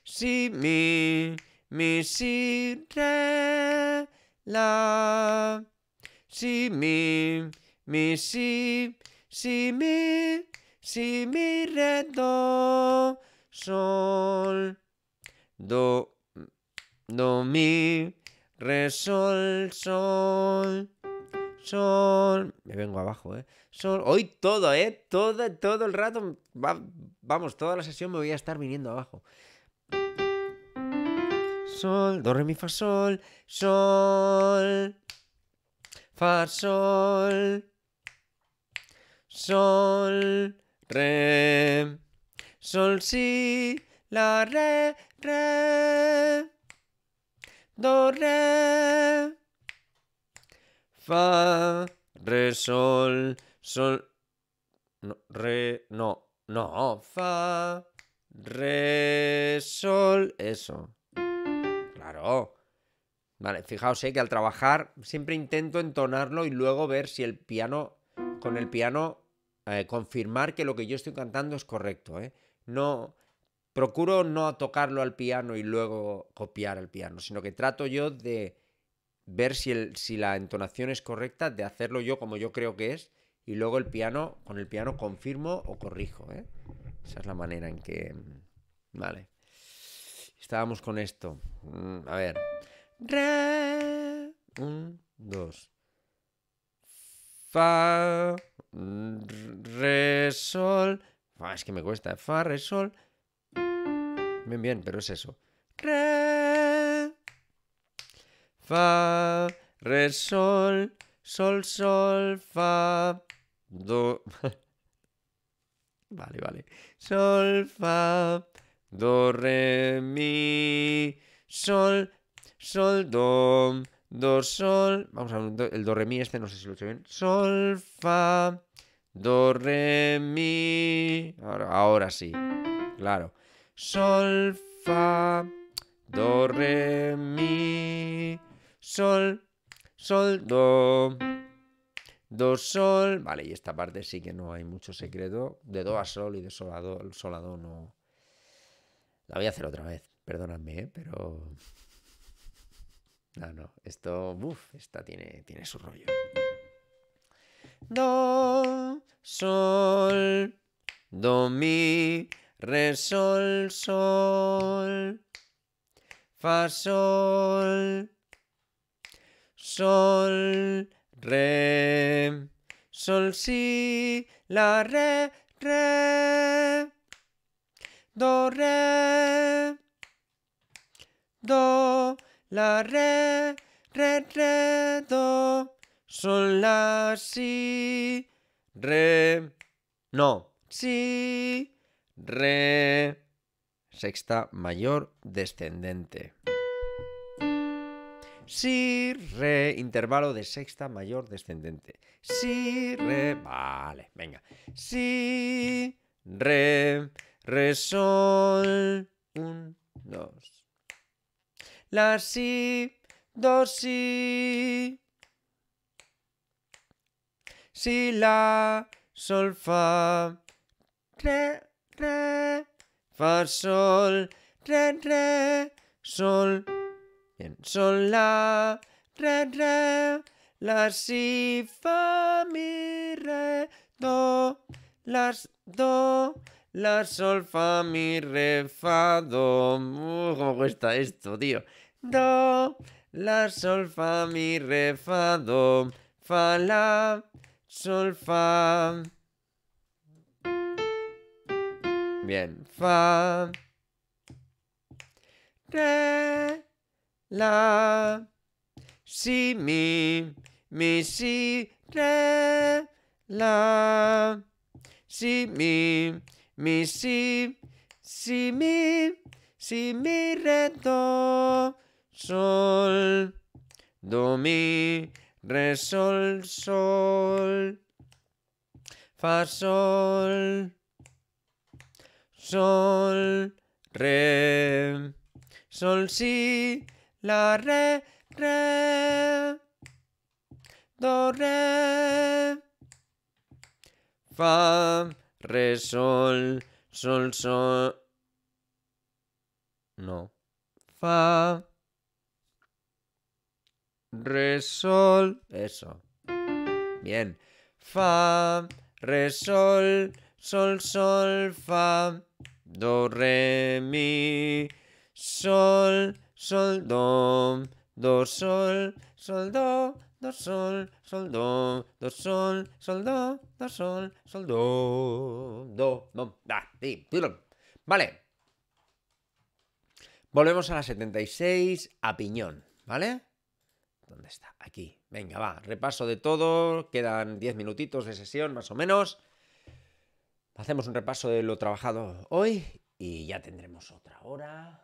Si, mi. Mi, si, re. La. Si, mi. Mi, si. Si, mi. Si, mi, re, do. Sol. Do. Do, mi. Re, sol, sol. Sol. Me vengo abajo, ¿eh? Hoy todo, ¿eh? Todo, todo el rato, vamos, toda la sesión me voy a estar viniendo abajo. Sol, do, re, mi, fa, sol, sol, fa, sol, sol, re, sol, si, la, re, re, do, re, fa, re, sol, Sol. No, re. No. No. Fa. Re. Sol. Eso. Claro. Vale, fijaos eh, que al trabajar siempre intento entonarlo y luego ver si el piano, con el piano, eh, confirmar que lo que yo estoy cantando es correcto. Eh. No, procuro no tocarlo al piano y luego copiar al piano, sino que trato yo de ver si, el, si la entonación es correcta, de hacerlo yo como yo creo que es y luego el piano, con el piano confirmo o corrijo. ¿eh? Esa es la manera en que... Mm, vale. Estábamos con esto. Mm, a ver. Re. Un, dos. Fa. Re, sol. es que me cuesta. Fa, re, sol. Bien, bien, pero es eso. Re. Fa, re, sol. Sol, sol, fa, do. Vale, vale. Sol, fa, do, re, mi, sol, sol, do, do, sol. Vamos a ver, el do, re, mi, este no sé si lo he hecho bien. Sol, fa, do, re, mi. Ahora, ahora sí, claro. Sol, fa, do, re, mi, sol, Sol, do. Do, sol. Vale, y esta parte sí que no hay mucho secreto. De do a sol y de sol a do. sol a do no. La voy a hacer otra vez. Perdóname, ¿eh? pero. No, no. Esto. uff, esta tiene, tiene su rollo. Do, sol, do, mi, re, sol, sol, fa, sol. Sol, re, sol, si, la, re, re, do, re, do, la, re, re, re, do, sol, la, si, re, no, si, re, sexta mayor descendente. Si, re, intervalo de sexta mayor descendente. Si, re, vale, venga. Si, re, re, sol. Un, dos. La si, do, si. Si, la, sol, fa. Re, re, fa, sol. Re, re, sol. Bien. Sol, la, re, re, la, si, fa, mi, re, do, las, do, la, sol, fa, mi, re, fa, do. Uh, ¿Cómo cuesta esto, tío? Do, la, sol, fa, mi, re, fa, do, fa, la, sol, fa. Bien, fa, re, la si mi mi si re la si mi mi si si mi si mi re do sol do mi re sol sol fa sol sol re sol si La re, re. Do re. Fa, re, sol, sol, sol. No. Fa. Re, sol. Eso. Bien. Fa, re, sol, sol, sol, fa. Do, re, mi, sol, sol, do, do, sol, sol, do, do, sol, sol, do, do, sol, sol, do, do, sol, sol, do, do, do, da, di, Vale. Volvemos a la 76, a piñón, ¿vale? ¿Dónde está? Aquí. Venga, va. Repaso de todo. Quedan 10 minutitos de sesión, más o menos. Hacemos un repaso de lo trabajado hoy y ya tendremos otra hora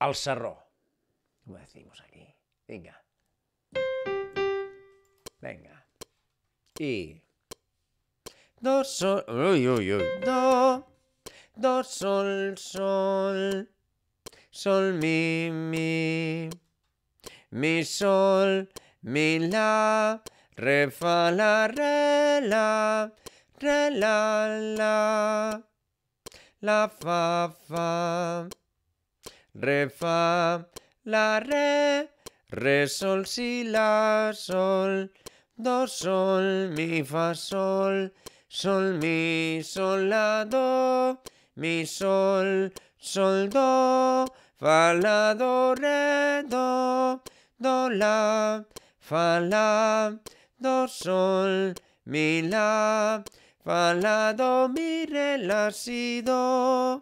al sarro. Como decimos aquí. Venga. Venga. Y. Do, sol. Uy, uy, Do. sol, sol. Sol, mi, mi. Mi, sol. Mi, la. Re, fa, la, re, la. Re, la, la. La, fa, fa re, fa, la, re, re, sol, si, la, sol, do, sol, mi, fa, sol, sol, mi, sol, la, do, mi, sol, sol, do, fa, la, do, re, do, do, la, fa, la, do, sol, mi, la, fa, la, do, mi, re, la, si, do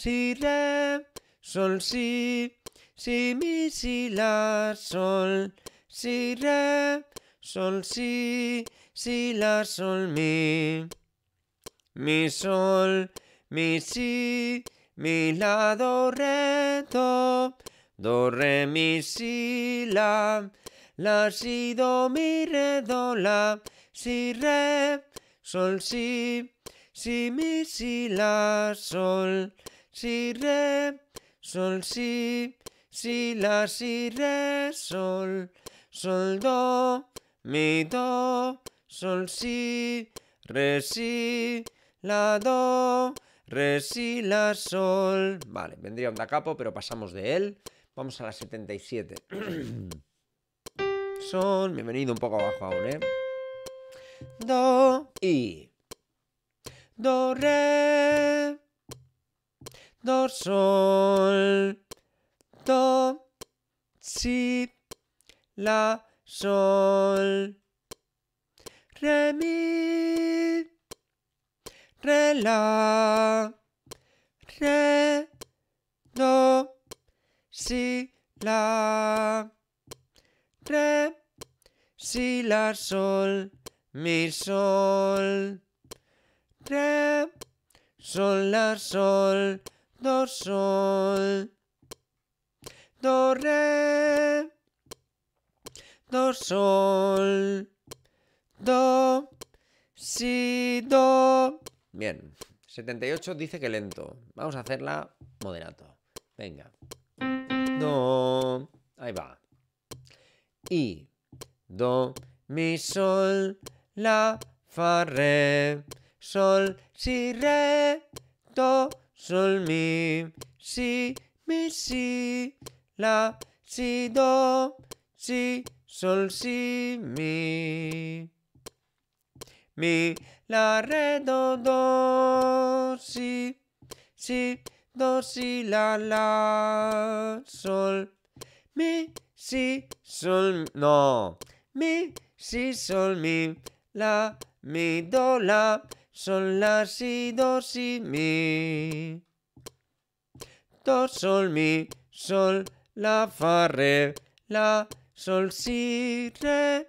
si, re, sol, si, si, mi, si, la, sol, si, re, sol, si, si, la, sol, mi, mi, sol, mi, si, mi, la, do, re, do, do, re, mi, si, la, la, si, do, mi, re, do, la, si, re, sol, si, si, mi, si, la, sol, si, re, sol, si, si, la, si, re, sol, sol, do, mi, do, sol, si, re, si, la, do, re, si, la, sol. Vale, vendría un da capo, pero pasamos de él. Vamos a la 77. sol, me he venido un poco abajo aún, ¿eh? Do, y. Do, re do, sol, do, si, la, sol, re, mi, re, la, re, do, si, la, re, si, la, sol, mi, sol, re, sol, la, sol, do sol, do re, do sol, do, si, do. Bien, 78 dice que lento. Vamos a hacerla moderato. Venga. Do. Ahí va. Y. Do. Mi sol. La. Fa. Re. Sol. Si. Re. Do. sol mi si mi si la si do si sol si mi mi la re do do si si do si la la sol mi si sol no mi si sol mi la mi do la Sol, la, si, do, si, mi. Do, sol, mi, sol, la, fa, re, la, sol, si, re.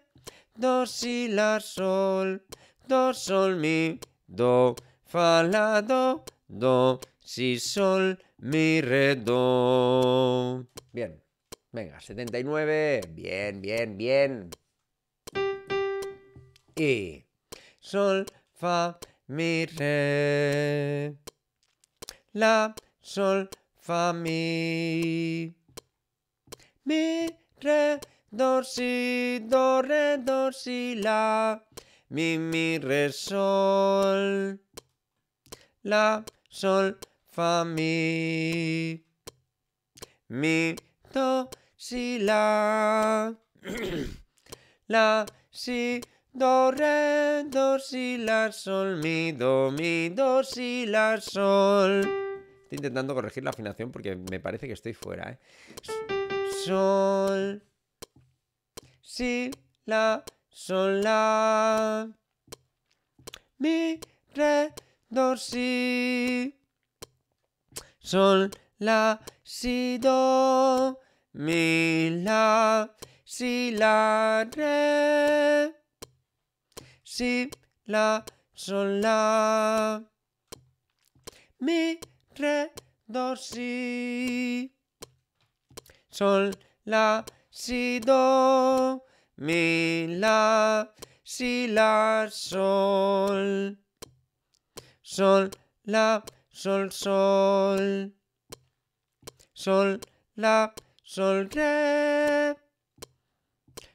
Do, si, la, sol. Do, sol, mi, do, fa, la, do, do, si, sol, mi, re, do. Bien. Venga, nueve. Bien, bien, bien. Y sol, fa, mi, re, la, sol, fa, mi, mi, re, do, si, do, re, do, si, la, mi, mi, re, sol, la, sol, fa, mi, mi, do, si, la, la, si, Do, re, do, si, la, sol, mi, do, mi, do, si, la, sol. Estoy intentando corregir la afinación porque me parece que estoy fuera, ¿eh? Sol, si, la, sol, la. Mi, re, do, si. Sol, la, si, do. Mi, la, si, la, re si, la, sol, la. Mi, re, do, si. Sol, la, si, do. Mi, la, si, la, sol. Sol, la, sol, sol. Sol, la, sol, re.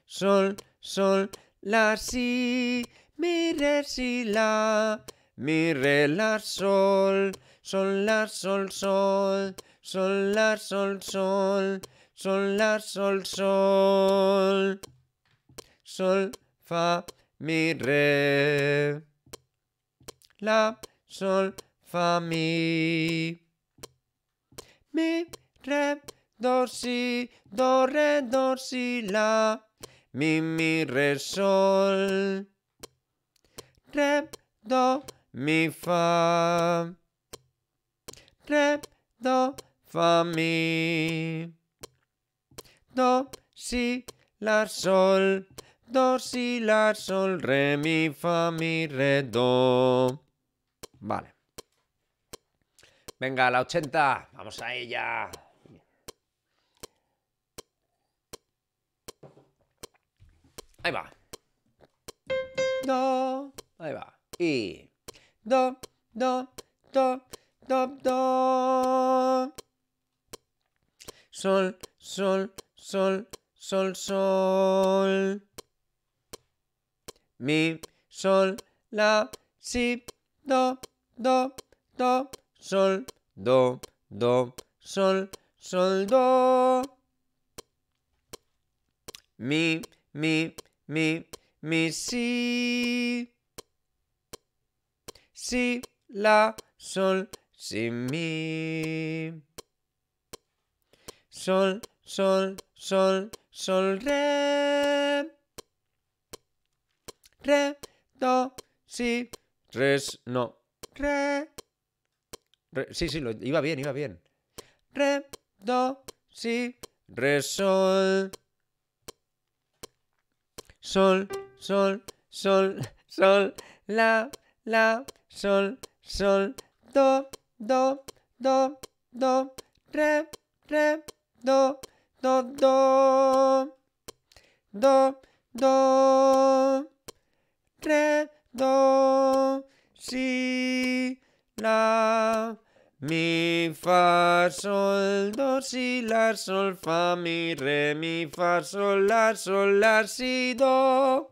Sol, sol, la, si re si la, re la sol, sol la sol sol, sol la sol sol, sol la sol sol, sol fa mi re, la sol fa mi, mi re do si do re do si la, mi mi re sol re, do, mi, fa. Re, do, fa, mi. Do, si, la, sol. Do, si, la, sol, re, mi, fa, mi, re, do. Vale. Venga, la 80. Vamos a ella. Ahí va. Do. Ahí va. Y. Do, do, do, do, do. Sol, sol, sol, sol, sol. Mi, sol, la, si, do, do, do, sol, do, do, sol, sol, do. Mi, mi, mi, mi, si si, la, sol, si, mi. Sol, sol, sol, sol, re. Re, do, si, res, no. Re. sí, sí, lo, iba bien, iba bien. Re, do, si, re, sol. Sol, sol, sol, sol, la, la, sol, sol, do, do, do, do, re, re, do, do, do, do, do, re, do, si, la, mi, fa, sol, do, si, la, sol, fa, mi, re, mi, fa, sol, la, sol, la, si, do.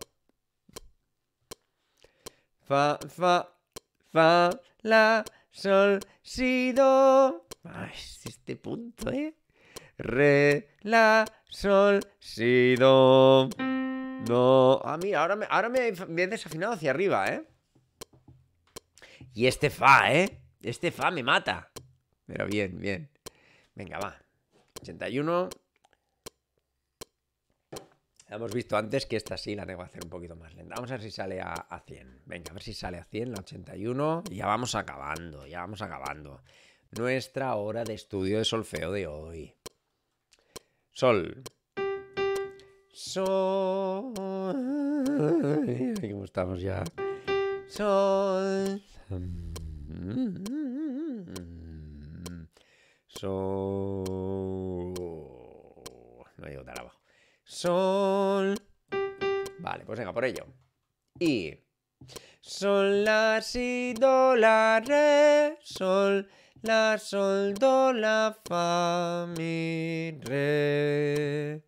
Fa, fa, fa, la, sol, si, do. este punto, ¿eh? Re, la, sol, si, do. No. Ah, a mí ahora me, ahora me he desafinado hacia arriba, ¿eh? Y este fa, ¿eh? Este fa me mata. Pero bien, bien. Venga, va. 81. Hemos visto antes que esta sí la tengo que hacer un poquito más lenta. Vamos a ver si sale a, 100. Venga, a ver si sale a 100, la 81. Y ya vamos acabando, ya vamos acabando. Nuestra hora de estudio de solfeo de hoy. Sol. Sol. ¿Cómo estamos ya? Sol. Sol. No llego tan abajo. Sol. Vale, pues venga, por ello. Y. Sol, la, si, do, la, re, sol, la, sol, do, la, fa, mi, re.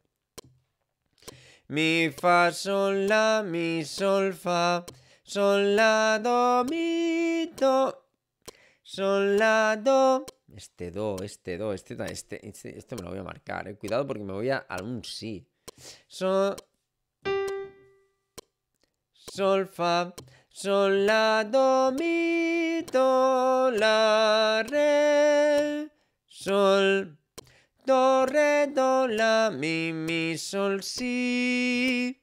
Mi, fa, sol, la, mi, sol, fa, sol, la, do, mi, do, sol, la, do. Este do, este do, este, este, este, este, me lo voy a marcar, eh. Cuidado porque me voy a, algún un sí. Sol. Sol, fa. Sol, la, do, mi, do, la, re. Sol. Do, re, do, la, mi, mi, sol, si.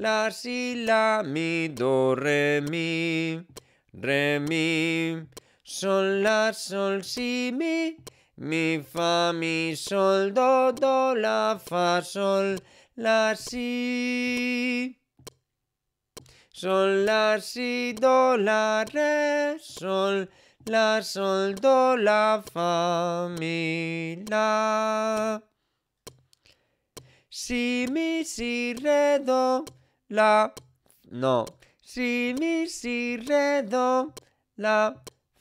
La, si, la, mi, do, re, mi. Re, mi. Sol, la, sol, si, mi. Mi, fa, mi, sol, do, do, la, fa, sol, la, si. Sol, la, si, do, la, re, sol, la, sol, do, la, fa, mi, la. Si, mi, si, re, do, la. No. Si, mi, si, re, do, la,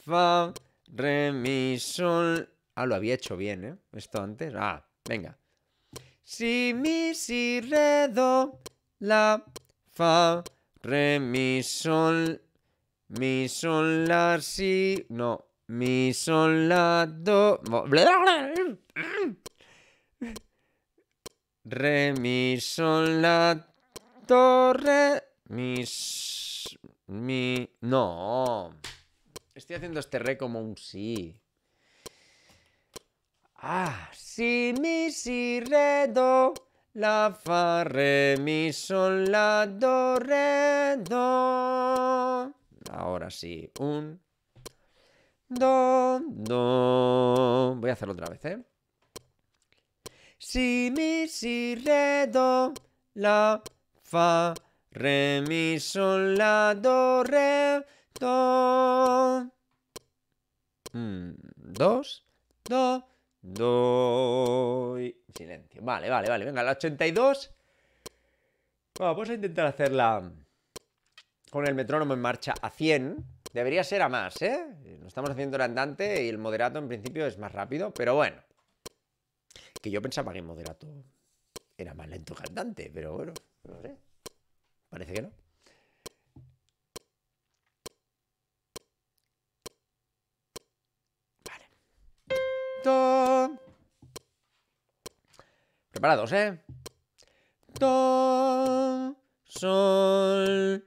fa, re, mi, sol. Ah, lo había hecho bien, ¿eh? Esto antes. Ah, venga. Si, mi, si, re, do, la, fa, re, mi, sol, mi, sol, la, si, no, mi, sol, la, do, re, mi, sol, la, do, re, mi, mi, no. Estoy haciendo este re como un si. Ah, si, mi, si, re, do. La, fa, re, mi, sol, la, do, re, do. Ahora sí, un, do, do. Voy a hacerlo otra vez, ¿eh? Si, mi, si, re, do, la, fa, re, mi, sol, la, do, re, do. Mm, dos, do, Doy. Silencio. Vale, vale, vale. Venga, la 82. vamos a intentar hacerla con el metrónomo en marcha a 100. Debería ser a más, ¿eh? no estamos haciendo el andante y el moderato en principio es más rápido, pero bueno. Que yo pensaba que el moderato era más lento que el andante, pero bueno, no sé. Parece que no. Preparados, ¿eh? Do, sol,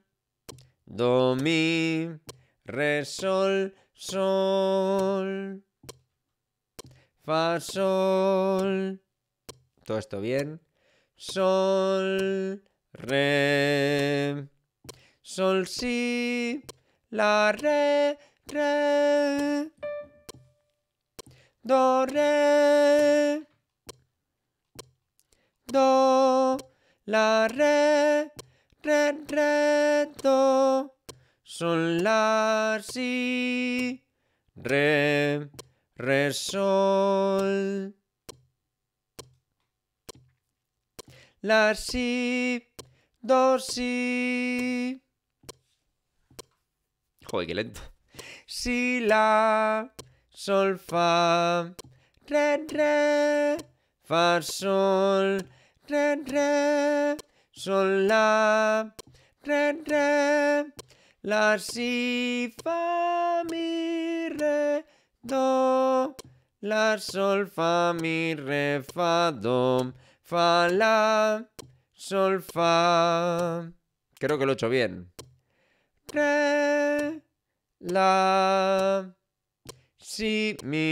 do, mi, re, sol, sol, fa, sol. Todo esto bien. Sol, re, sol, si, la, re, re do, re, do, la, re, re, re, do, sol, la, si, re, re, sol, la, si, do, si. Joder, qué lento. Si, la, sol, fa, re, re, fa, sol, re, re, sol, la, re, re, la, si, fa, mi, re, do, la, sol, fa, mi, re, fa, do, fa, la, sol, fa. Creo que lo he hecho bien. Re, la, si, mi.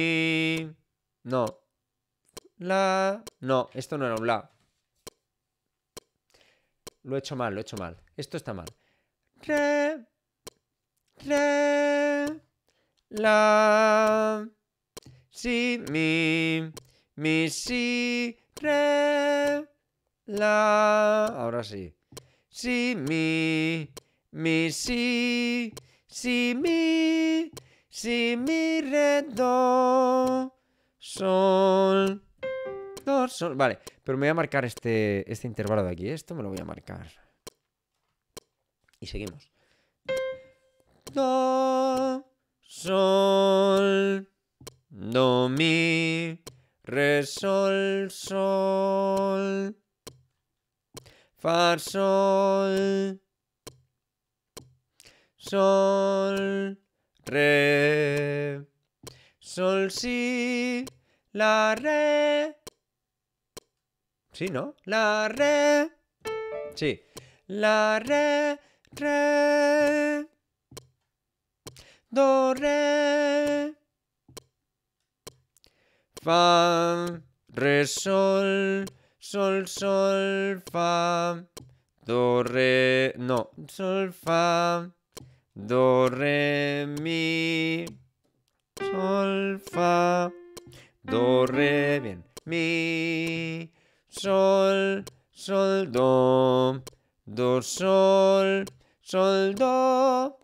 No. La. No, esto no era un la. Lo he hecho mal, lo he hecho mal. Esto está mal. Re. Re. La. Si, mi. Mi, si. Re. La. Ahora sí. Si, mi. Mi, si. Si, mi. Si mi re, do sol Do, sol. Vale, pero me voy a marcar este, este intervalo de aquí. Esto me lo voy a marcar. Y seguimos. Do sol do mi re sol sol fa sol sol Re. Sol, si. La, re. Sí, ¿no? La, re. Sí. La, re, re. Do, re. Fa. Re, sol. Sol, sol, fa. Do, re. No. Sol, fa. Do, re, mi, sol, fa. Do, re, bien. Mi, sol, sol, do. Do, sol, sol, do.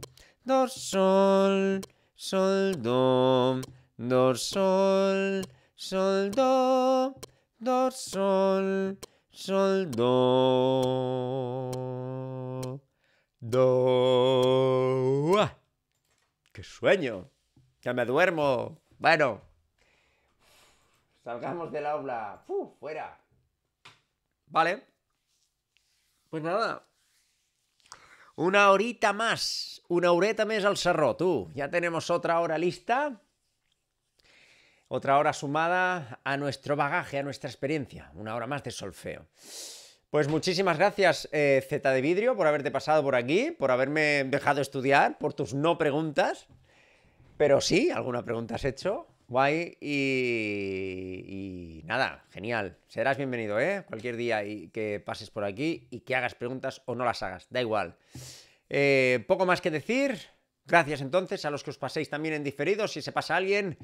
Do, sol, sol, do. Do, sol, sol, do. Do, sol, sol, do. Do. ¡Qué sueño! ¡Ya me duermo! Bueno, salgamos del aula. ¡Fu! ¡Fuera! Vale. Pues nada. Una horita más. Una ureta más al cerro, tú. Ya tenemos otra hora lista. Otra hora sumada a nuestro bagaje, a nuestra experiencia. Una hora más de solfeo. Pues muchísimas gracias, eh, Zeta Z de Vidrio, por haberte pasado por aquí, por haberme dejado estudiar, por tus no preguntas. Pero sí, alguna pregunta has hecho. Guay. Y, nada, genial. Serás bienvenido, ¿eh? Cualquier día y que pases por aquí y que hagas preguntas o no las hagas. Da igual. Eh, poco más que decir. Gracias entonces a los que os paséis también en diferido, si se pasa alguien.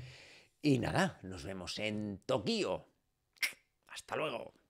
Y nada, nos vemos en Tokio. Hasta luego.